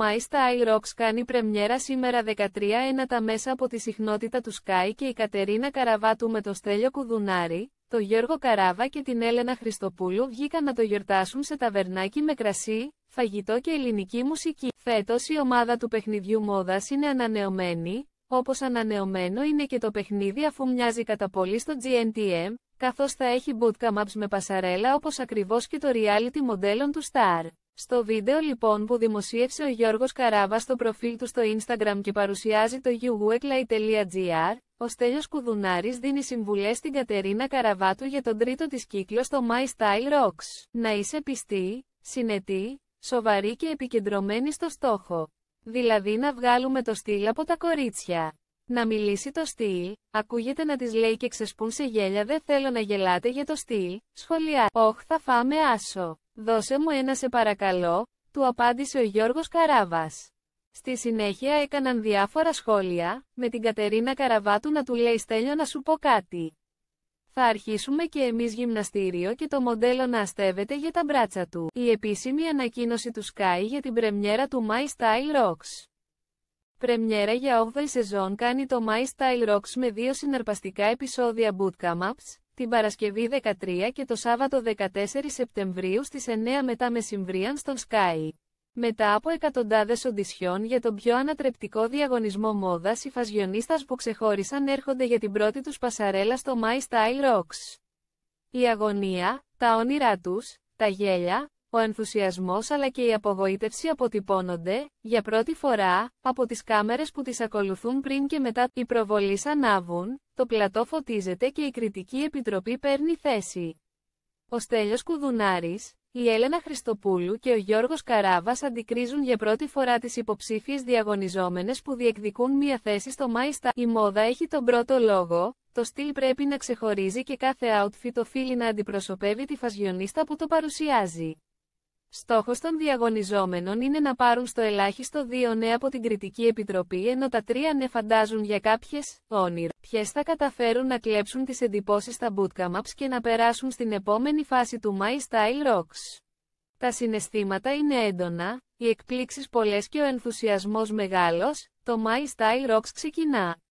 My Style Rocks κάνει πρεμιέρα σήμερα 13 τα μέσα από τη συχνότητα του Sky και η Κατερίνα Καραβάτου με το Στέλιο Κουδουνάρη, το Γιώργο Καράβα και την Έλενα Χριστοπούλου βγήκαν να το γιορτάσουν σε ταβερνάκι με κρασί, φαγητό και ελληνική μουσική. Φέτος η ομάδα του παιχνιδιού μόδας είναι ανανεωμένη, όπως ανανεωμένο είναι και το παιχνίδι αφού μοιάζει κατά πολύ στο GNTM, καθώς θα έχει bootcamps με πασαρέλα όπως ακριβώς και το reality μοντέλων του Star. Στο βίντεο λοιπόν που δημοσίευσε ο Γιώργος Καράβα στο προφίλ του στο Instagram και παρουσιάζει το youweklay.gr, ο Στέλιος Κουδουνάρης δίνει συμβουλές στην Κατερίνα Καραβάτου για τον τρίτο της κύκλος στο My Style Rocks. Να είσαι πιστή, συνετή, σοβαρή και επικεντρωμένη στο στόχο. Δηλαδή να βγάλουμε το στυλ από τα κορίτσια. Να μιλήσει το στυλ, ακούγεται να τις λέει και ξεσπούν σε γέλια δεν θέλω να γελάτε για το στυλ, σχολιά. Όχ θα φάμε άσο, δώσε μου ένα σε παρακαλώ, του απάντησε ο Γιώργος Καράβας. Στη συνέχεια έκαναν διάφορα σχόλια, με την Κατερίνα Καραβάτου να του λέει Στέλιο να σου πω κάτι. Θα αρχίσουμε και εμείς γυμναστήριο και το μοντέλο να αστεύεται για τα μπράτσα του. Η επίσημη ανακοίνωση του Sky για την πρεμιέρα του My Style Rocks. Πρεμιέρα για 8η σεζόν κάνει το My Style Rocks με δύο συναρπαστικά επεισόδια bootcamps, την Παρασκευή 13 και το Σάββατο 14 Σεπτεμβρίου στις 9 μετά μεσημβρίαν στον Sky. Μετά από εκατοντάδες οντισιών για τον πιο ανατρεπτικό διαγωνισμό μόδας οι φασιονίστας που ξεχώρισαν έρχονται για την πρώτη τους πασαρέλα στο My Style Rocks. Η αγωνία, τα όνειρά τους, τα γέλια, ο ενθουσιασμός αλλά και η απογοήτευση αποτυπώνονται, για πρώτη φορά, από τις κάμερες που τις ακολουθούν πριν και μετά. Οι προβολείς ανάβουν, το πλατό φωτίζεται και η κριτική επιτροπή παίρνει θέση. Ο Στέλιος Κουδουνάρης, η Έλενα Χριστοπούλου και ο Γιώργος Καράβας αντικρίζουν για πρώτη φορά τις υποψήφιες διαγωνιζόμενες που διεκδικούν μία θέση στο Μάιστα. Η μόδα έχει τον πρώτο λόγο, το στυλ πρέπει να ξεχωρίζει και κάθε outfit οφείλει να αντιπροσωπεύει τη φασιονίστα που το παρουσιάζει. Στόχος των διαγωνιζόμενων είναι να πάρουν στο ελάχιστο δύο νέα από την Κριτική Επιτροπή ενώ τα τρία ναι φαντάζουν για κάποιες όνειρα. Ποιες θα καταφέρουν να κλέψουν τις εντυπώσεις στα bootcamps και να περάσουν στην επόμενη φάση του My Style Rocks. Τα συναισθήματα είναι έντονα, οι εκπλήξεις πολλές και ο ενθουσιασμός μεγάλος, το My Style Rocks ξεκινά.